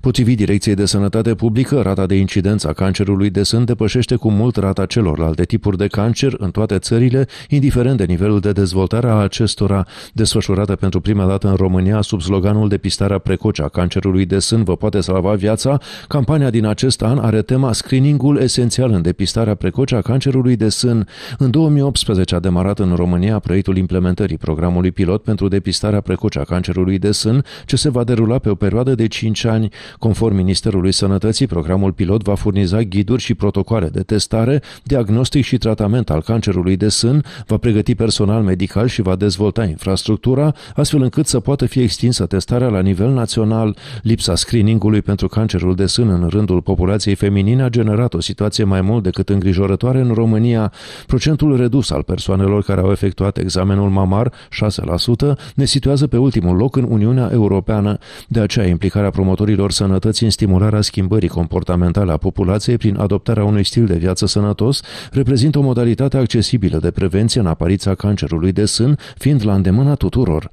Potrivit Direcției de Sănătate Publică, rata de incidență a cancerului de sân depășește cu mult rata celorlalte tipuri de cancer în toate țările, indiferent de nivelul de dezvoltare a acestora, desfășurată pentru prima dată în România sub sloganul de pistarea precoce a cancerului de sân vă poate salva viața, campania din acest an are tema Screeningul esențial în depistarea precoce a cancerului de sân. În 2018 a demarat în România proiectul implementării programului pilot pentru depistarea precoce a cancerului de sân, ce se va derula pe o perioadă de 5 ani. Conform Ministerului Sănătății, programul pilot va furniza ghiduri și protocoale de testare, diagnostic și tratament al cancerului de sân, va pregăti personal medical și va dezvolta infrastructura, astfel încât să poată fi extinsă testarea la nivel național. Lipsa screeningului pentru cancerul de sân în rândul populației feminine a generat o situație mai mult decât îngrijorătoare în România. Procentul redus al persoanelor care au efectuat examenul mamar, 6%, ne situează pe ultimul loc în Uniunea Europeană. De aceea, implicarea promotorilor sănătății în stimularea schimbării comportamentale a populației prin adoptarea unui stil de viață sănătos reprezintă o modalitate accesibilă de prevenție în apariția cancerului de sân, fiind la îndemâna tuturor.